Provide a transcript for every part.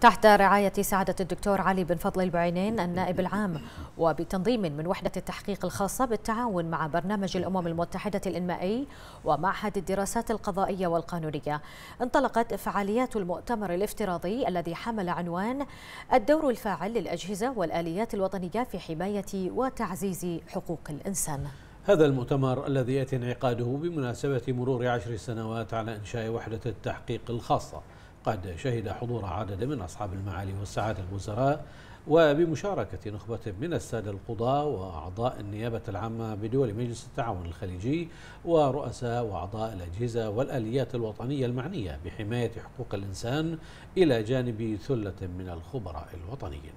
تحت رعاية سعادة الدكتور علي بن فضل البعينين النائب العام وبتنظيم من وحدة التحقيق الخاصة بالتعاون مع برنامج الأمم المتحدة الإنمائي ومعهد الدراسات القضائية والقانونية انطلقت فعاليات المؤتمر الافتراضي الذي حمل عنوان الدور الفاعل للأجهزة والآليات الوطنية في حماية وتعزيز حقوق الإنسان هذا المؤتمر الذي يأتي انعقاده بمناسبة مرور عشر سنوات على إنشاء وحدة التحقيق الخاصة قد شهد حضور عدد من أصحاب المعالي والسعادة الوزراء وبمشاركة نخبة من السادة القضاة وأعضاء النيابة العامة بدول مجلس التعاون الخليجي ورؤساء وأعضاء الأجهزة والآليات الوطنية المعنية بحماية حقوق الإنسان إلى جانب ثلة من الخبراء الوطنيين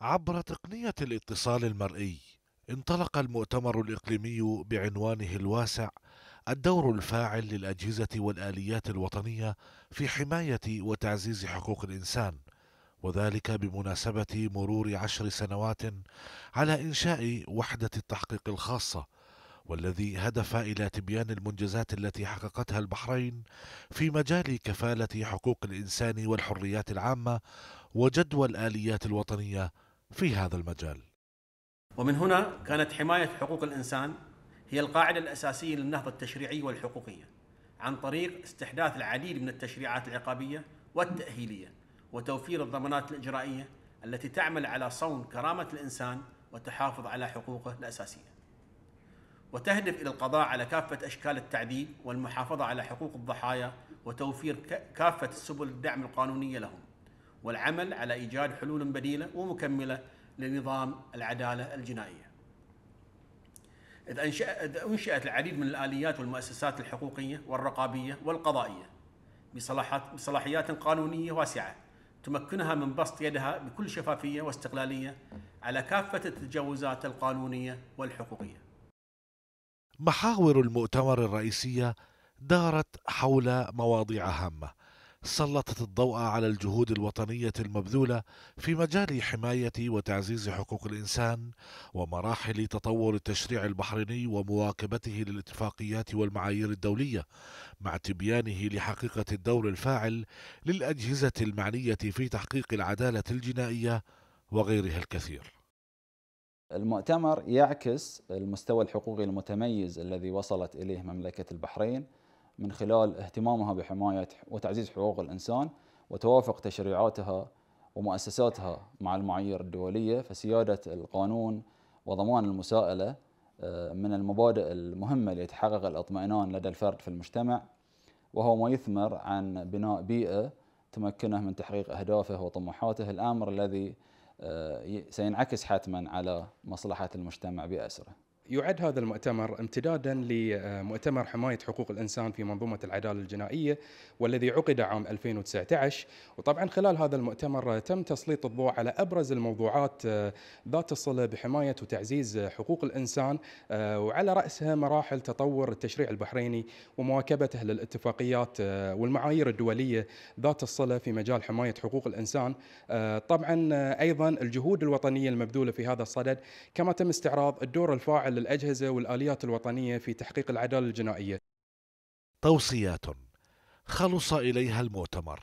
عبر تقنية الاتصال المرئي انطلق المؤتمر الإقليمي بعنوانه الواسع الدور الفاعل للأجهزة والآليات الوطنية في حماية وتعزيز حقوق الإنسان وذلك بمناسبة مرور عشر سنوات على إنشاء وحدة التحقيق الخاصة والذي هدف إلى تبيان المنجزات التي حققتها البحرين في مجال كفالة حقوق الإنسان والحريات العامة وجدوى الآليات الوطنية في هذا المجال. ومن هنا كانت حماية حقوق الإنسان هي القاعدة الأساسية للنهضة التشريعية والحقوقية عن طريق استحداث العديد من التشريعات العقابية والتأهيلية وتوفير الضمانات الإجرائية التي تعمل على صون كرامة الإنسان وتحافظ على حقوقه الأساسية وتهدف إلى القضاء على كافة أشكال التعذيب والمحافظة على حقوق الضحايا وتوفير كافة السبل الدعم القانونية لهم والعمل على إيجاد حلول بديلة ومكملة لنظام العدالة الجنائية إذ أنشأت العديد من الآليات والمؤسسات الحقوقية والرقابية والقضائية بصلاحيات قانونية واسعة تمكنها من بسط يدها بكل شفافية واستقلالية على كافة التجاوزات القانونية والحقوقية محاور المؤتمر الرئيسية دارت حول مواضيع هامة سلطت الضوء على الجهود الوطنيه المبذوله في مجال حمايه وتعزيز حقوق الانسان ومراحل تطور التشريع البحريني ومواكبته للاتفاقيات والمعايير الدوليه مع تبيانه لحقيقه الدور الفاعل للاجهزه المعنيه في تحقيق العداله الجنائيه وغيرها الكثير المؤتمر يعكس المستوى الحقوقي المتميز الذي وصلت اليه مملكه البحرين من خلال اهتمامها بحماية وتعزيز حقوق الإنسان وتوافق تشريعاتها ومؤسساتها مع المعايير الدولية فسيادة القانون وضمان المساءلة آه، من المبادئ المهمة ليتحقق الاطمئنان لدى الفرد في المجتمع وهو ما يثمر عن بناء بيئة تمكنه من تحقيق أهدافه وطموحاته الأمر الذي آه، سينعكس حتما على مصلحة المجتمع بأسره يعد هذا المؤتمر امتدادا لمؤتمر حماية حقوق الإنسان في منظومة العدالة الجنائية والذي عقد عام 2019 وطبعا خلال هذا المؤتمر تم تسليط الضوء على أبرز الموضوعات آه، ذات الصلة بحماية وتعزيز حقوق الإنسان آه، وعلى رأسها مراحل تطور التشريع البحريني ومواكبته للاتفاقيات آه، والمعايير الدولية ذات الصلة في مجال حماية حقوق الإنسان طبعا أيضا الجهود الوطنية المبذولة في هذا الصدد كما تم استعراض الدور الفاعل الأجهزة والآليات الوطنية في تحقيق العدالة الجنائية توصيات خلص إليها المؤتمر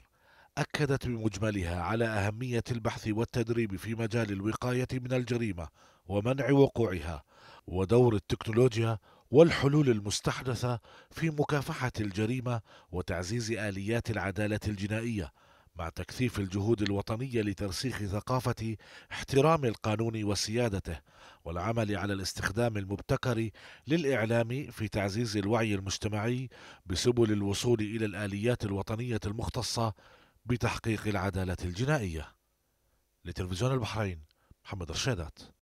أكدت بمجملها على أهمية البحث والتدريب في مجال الوقاية من الجريمة ومنع وقوعها ودور التكنولوجيا والحلول المستحدثة في مكافحة الجريمة وتعزيز آليات العدالة الجنائية مع تكثيف الجهود الوطنية لترسيخ ثقافة احترام القانون وسيادته والعمل على الاستخدام المبتكر للإعلام في تعزيز الوعي المجتمعي بسبل الوصول إلى الآليات الوطنية المختصة بتحقيق العدالة الجنائية لتلفزيون البحرين محمد رشيدات